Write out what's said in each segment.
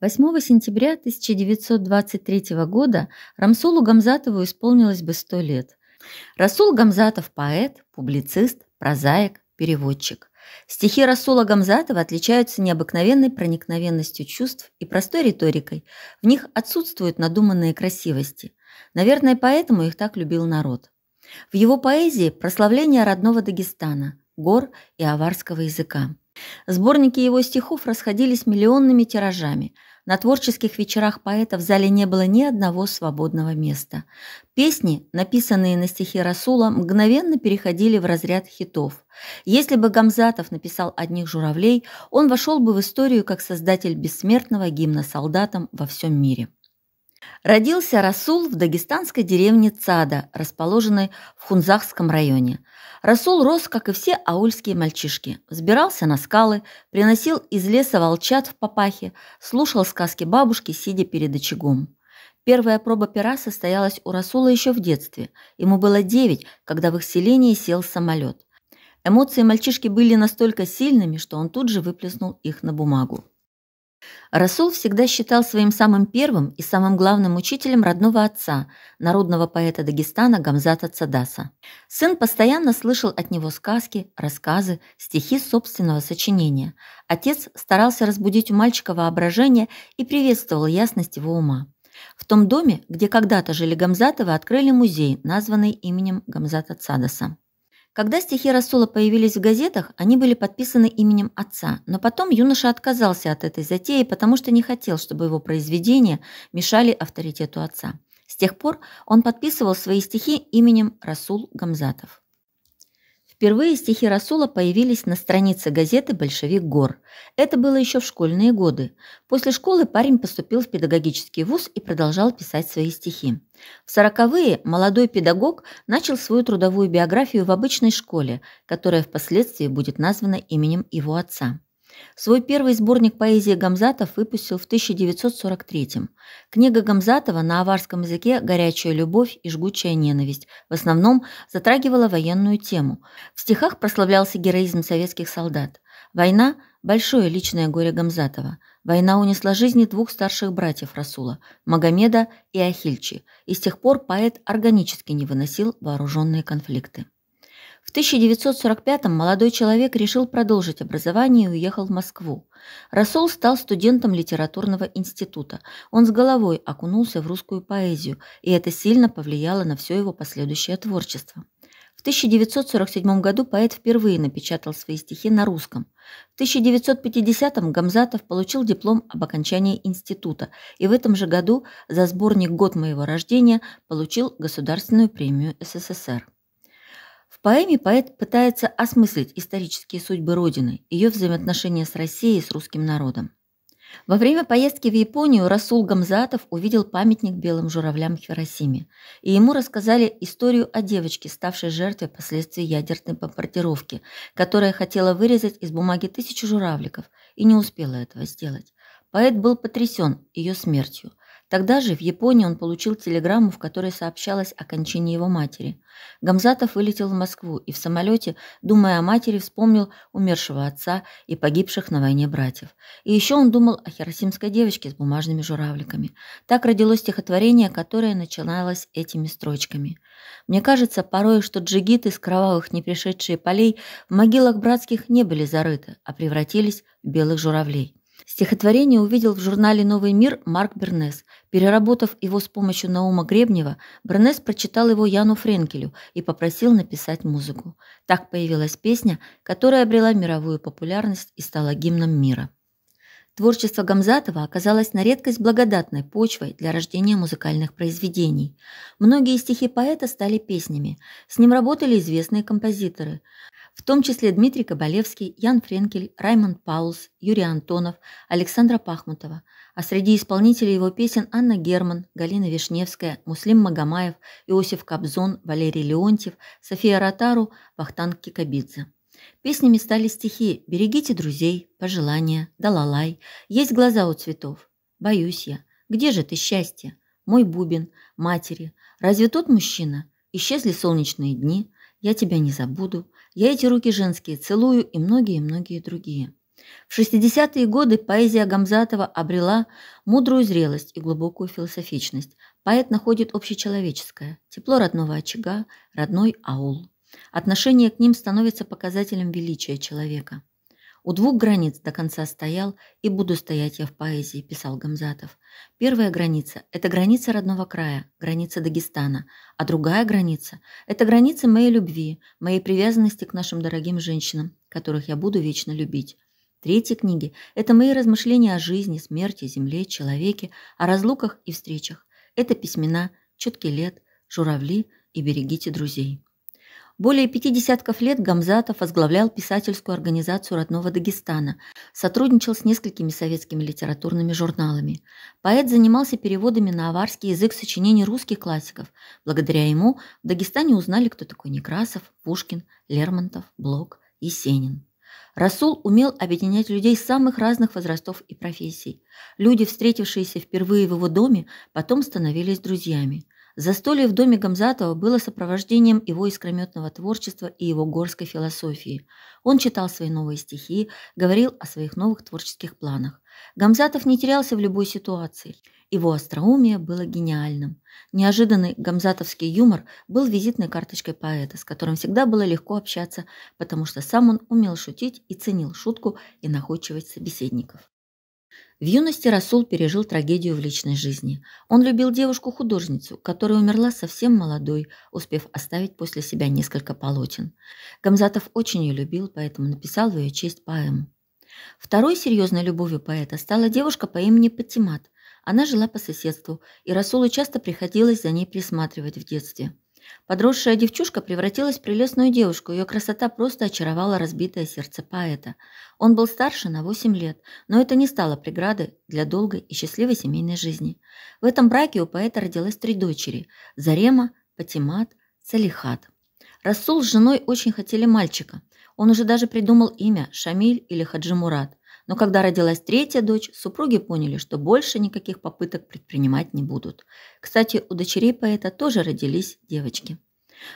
8 сентября 1923 года Рамсулу Гамзатову исполнилось бы сто лет. Расул Гамзатов – поэт, публицист, прозаик, переводчик. Стихи Расула Гамзатова отличаются необыкновенной проникновенностью чувств и простой риторикой. В них отсутствуют надуманные красивости. Наверное, поэтому их так любил народ. В его поэзии прославление родного Дагестана, гор и аварского языка. Сборники его стихов расходились миллионными тиражами. На творческих вечерах поэта в зале не было ни одного свободного места. Песни, написанные на стихи Расула, мгновенно переходили в разряд хитов. Если бы Гамзатов написал «Одних журавлей», он вошел бы в историю как создатель бессмертного гимна солдатам во всем мире. Родился Расул в дагестанской деревне Цада, расположенной в Хунзахском районе. Расул рос, как и все аульские мальчишки. Взбирался на скалы, приносил из леса волчат в папахе, слушал сказки бабушки, сидя перед очагом. Первая проба пера состоялась у Расула еще в детстве. Ему было девять, когда в их селении сел самолет. Эмоции мальчишки были настолько сильными, что он тут же выплеснул их на бумагу. Расул всегда считал своим самым первым и самым главным учителем родного отца, народного поэта Дагестана Гамзата Цадаса. Сын постоянно слышал от него сказки, рассказы, стихи собственного сочинения. Отец старался разбудить у мальчика воображение и приветствовал ясность его ума. В том доме, где когда-то жили Гамзатовы, открыли музей, названный именем Гамзата Цадаса. Когда стихи Расула появились в газетах, они были подписаны именем отца, но потом юноша отказался от этой затеи, потому что не хотел, чтобы его произведения мешали авторитету отца. С тех пор он подписывал свои стихи именем Расул Гамзатов. Впервые стихи Расула появились на странице газеты «Большевик Гор». Это было еще в школьные годы. После школы парень поступил в педагогический вуз и продолжал писать свои стихи. В сороковые молодой педагог начал свою трудовую биографию в обычной школе, которая впоследствии будет названа именем его отца. Свой первый сборник поэзии Гамзатов выпустил в 1943 -м. Книга Гамзатова на аварском языке «Горячая любовь и жгучая ненависть» в основном затрагивала военную тему. В стихах прославлялся героизм советских солдат. Война – большое личное горе Гамзатова. Война унесла жизни двух старших братьев Расула – Магомеда и Ахильчи, и с тех пор поэт органически не выносил вооруженные конфликты. В 1945-м молодой человек решил продолжить образование и уехал в Москву. Рассол стал студентом литературного института. Он с головой окунулся в русскую поэзию, и это сильно повлияло на все его последующее творчество. В 1947 году поэт впервые напечатал свои стихи на русском. В 1950-м Гамзатов получил диплом об окончании института и в этом же году за сборник «Год моего рождения» получил Государственную премию СССР. В поэме поэт пытается осмыслить исторические судьбы Родины, ее взаимоотношения с Россией и с русским народом. Во время поездки в Японию Расул Гамзатов увидел памятник белым журавлям Хиросиме, и ему рассказали историю о девочке, ставшей жертвой последствий ядерной бомбардировки, которая хотела вырезать из бумаги тысячу журавликов и не успела этого сделать. Поэт был потрясен ее смертью, Тогда же в Японии он получил телеграмму, в которой сообщалось о кончине его матери. Гамзатов вылетел в Москву и в самолете, думая о матери, вспомнил умершего отца и погибших на войне братьев. И еще он думал о хиросимской девочке с бумажными журавликами. Так родилось стихотворение, которое начиналось этими строчками. «Мне кажется порой, что джигиты с кровавых непришедшие полей в могилах братских не были зарыты, а превратились в белых журавлей». Стихотворение увидел в журнале «Новый мир» Марк Бернес. Переработав его с помощью Наума Гребнева, Бернес прочитал его Яну Френкелю и попросил написать музыку. Так появилась песня, которая обрела мировую популярность и стала гимном мира. Творчество Гамзатова оказалось на редкость благодатной почвой для рождения музыкальных произведений. Многие стихи поэта стали песнями. С ним работали известные композиторы, в том числе Дмитрий Кабалевский, Ян Френкель, Раймонд Паулс, Юрий Антонов, Александра Пахмутова. А среди исполнителей его песен Анна Герман, Галина Вишневская, Муслим Магомаев, Иосиф Кобзон, Валерий Леонтьев, София Ротару, Вахтанг Кикабидзе. Песнями стали стихи «Берегите друзей», «Пожелания», «Далалай», «Есть глаза у цветов», «Боюсь я», «Где же ты, счастье», «Мой бубен», «Матери», «Разве тот мужчина?» «Исчезли солнечные дни», «Я тебя не забуду», «Я эти руки женские целую» и многие-многие другие. В 60-е годы поэзия Гамзатова обрела мудрую зрелость и глубокую философичность. Поэт находит общечеловеческое, тепло родного очага, родной аул. Отношение к ним становится показателем величия человека. «У двух границ до конца стоял и буду стоять я в поэзии», – писал Гамзатов. «Первая граница – это граница родного края, граница Дагестана, а другая граница – это граница моей любви, моей привязанности к нашим дорогим женщинам, которых я буду вечно любить». Третьи книги – это мои размышления о жизни, смерти, земле, человеке, о разлуках и встречах. Это письмена, четкий лет, журавли и берегите друзей. Более пяти десятков лет Гамзатов возглавлял писательскую организацию родного Дагестана, сотрудничал с несколькими советскими литературными журналами. Поэт занимался переводами на аварский язык сочинений русских классиков. Благодаря ему в Дагестане узнали, кто такой Некрасов, Пушкин, Лермонтов, Блок, Есенин. Расул умел объединять людей самых разных возрастов и профессий. Люди, встретившиеся впервые в его доме, потом становились друзьями. Застолье в доме Гамзатова было сопровождением его искрометного творчества и его горской философии. Он читал свои новые стихи, говорил о своих новых творческих планах. Гамзатов не терялся в любой ситуации. Его остроумие было гениальным. Неожиданный гамзатовский юмор был визитной карточкой поэта, с которым всегда было легко общаться, потому что сам он умел шутить и ценил шутку и находчивость собеседников. В юности Расул пережил трагедию в личной жизни. Он любил девушку-художницу, которая умерла совсем молодой, успев оставить после себя несколько полотен. Гамзатов очень ее любил, поэтому написал в ее честь поэму. Второй серьезной любовью поэта стала девушка по имени Патимат. Она жила по соседству, и Расулу часто приходилось за ней присматривать в детстве – Подросшая девчушка превратилась в прелестную девушку, ее красота просто очаровала разбитое сердце поэта. Он был старше на 8 лет, но это не стало преградой для долгой и счастливой семейной жизни. В этом браке у поэта родилось три дочери – Зарема, Патимат, Салихат. Расул с женой очень хотели мальчика. Он уже даже придумал имя – Шамиль или Хаджимурат. Но когда родилась третья дочь, супруги поняли, что больше никаких попыток предпринимать не будут. Кстати, у дочерей поэта тоже родились девочки.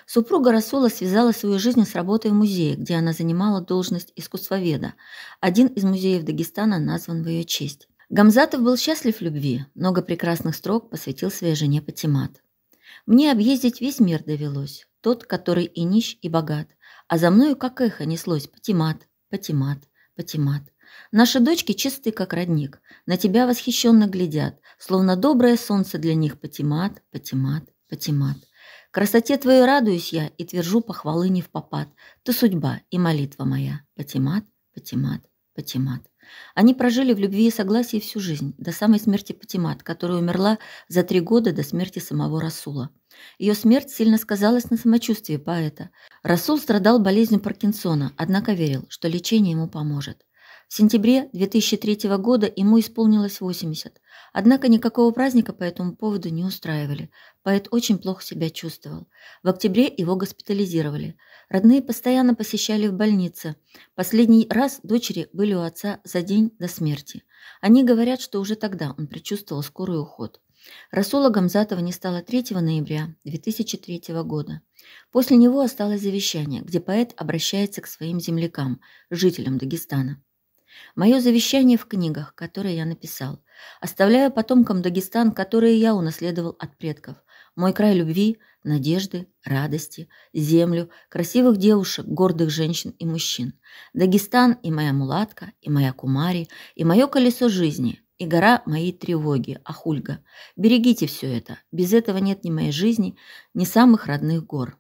Супруга Расула связала свою жизнь с работой в музее, где она занимала должность искусствоведа. Один из музеев Дагестана назван в ее честь. Гамзатов был счастлив в любви, много прекрасных строк посвятил своей жене Патимат. «Мне объездить весь мир довелось, тот, который и нищ, и богат, а за мною как эхо неслось Патимат, Патимат, Патимат. Наши дочки чисты, как родник. На тебя восхищенно глядят, словно доброе солнце для них Патимат, Патимат, Патимат. Красоте твоей радуюсь я и твержу похвалы не в попад. Ты судьба и молитва моя, Патимат, Патимат, Патимат. Они прожили в любви и согласии всю жизнь, до самой смерти Патимат, которая умерла за три года до смерти самого Расула. Ее смерть сильно сказалась на самочувствии поэта. Расул страдал болезнью Паркинсона, однако верил, что лечение ему поможет. В сентябре 2003 года ему исполнилось 80. Однако никакого праздника по этому поводу не устраивали. Поэт очень плохо себя чувствовал. В октябре его госпитализировали. Родные постоянно посещали в больнице. Последний раз дочери были у отца за день до смерти. Они говорят, что уже тогда он предчувствовал скорый уход. Расула Гамзатова не стало 3 ноября 2003 года. После него осталось завещание, где поэт обращается к своим землякам, жителям Дагестана. Мое завещание в книгах, которые я написал. Оставляю потомкам Дагестан, которые я унаследовал от предков. Мой край любви, надежды, радости, землю, красивых девушек, гордых женщин и мужчин. Дагестан и моя мулатка, и моя кумари, и мое колесо жизни, и гора моей тревоги, Ахульга. Берегите все это, без этого нет ни моей жизни, ни самых родных гор.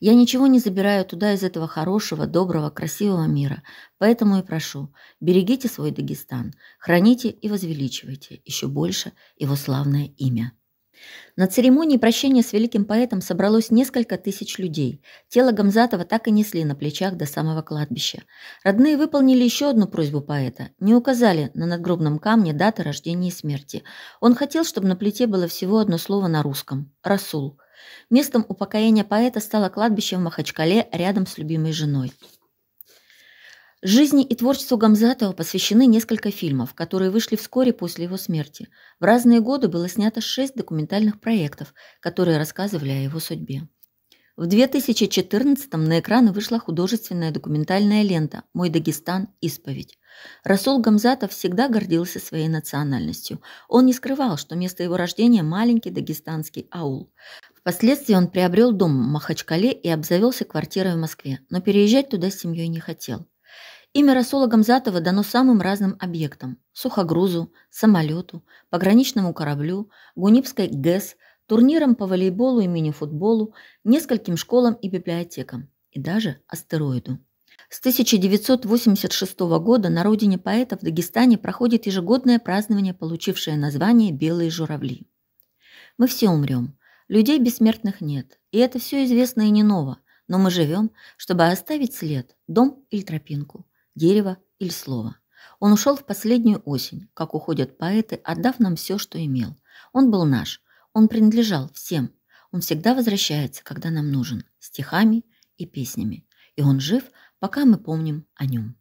Я ничего не забираю туда из этого хорошего, доброго, красивого мира. Поэтому и прошу, берегите свой Дагестан, храните и возвеличивайте еще больше его славное имя. На церемонии прощения с великим поэтом собралось несколько тысяч людей. Тело Гамзатова так и несли на плечах до самого кладбища. Родные выполнили еще одну просьбу поэта. Не указали на надгробном камне даты рождения и смерти. Он хотел, чтобы на плите было всего одно слово на русском – «Расул». Местом упокоения поэта стало кладбище в Махачкале рядом с любимой женой. Жизни и творчеству Гамзатова посвящены несколько фильмов, которые вышли вскоре после его смерти. В разные годы было снято шесть документальных проектов, которые рассказывали о его судьбе. В 2014-м на экраны вышла художественная документальная лента «Мой Дагестан. Исповедь». Расул Гамзатов всегда гордился своей национальностью. Он не скрывал, что место его рождения – маленький дагестанский аул. Впоследствии он приобрел дом в Махачкале и обзавелся квартирой в Москве, но переезжать туда с семьей не хотел. Имя расологам Затова дано самым разным объектам – сухогрузу, самолету, пограничному кораблю, Гунипской ГЭС, турнирам по волейболу и мини-футболу, нескольким школам и библиотекам, и даже астероиду. С 1986 года на родине поэта в Дагестане проходит ежегодное празднование, получившее название «Белые журавли». Мы все умрем. Людей бессмертных нет, и это все известно и не ново, но мы живем, чтобы оставить след, дом или тропинку, дерево или слово. Он ушел в последнюю осень, как уходят поэты, отдав нам все, что имел. Он был наш, он принадлежал всем. Он всегда возвращается, когда нам нужен, стихами и песнями. И он жив, пока мы помним о нем.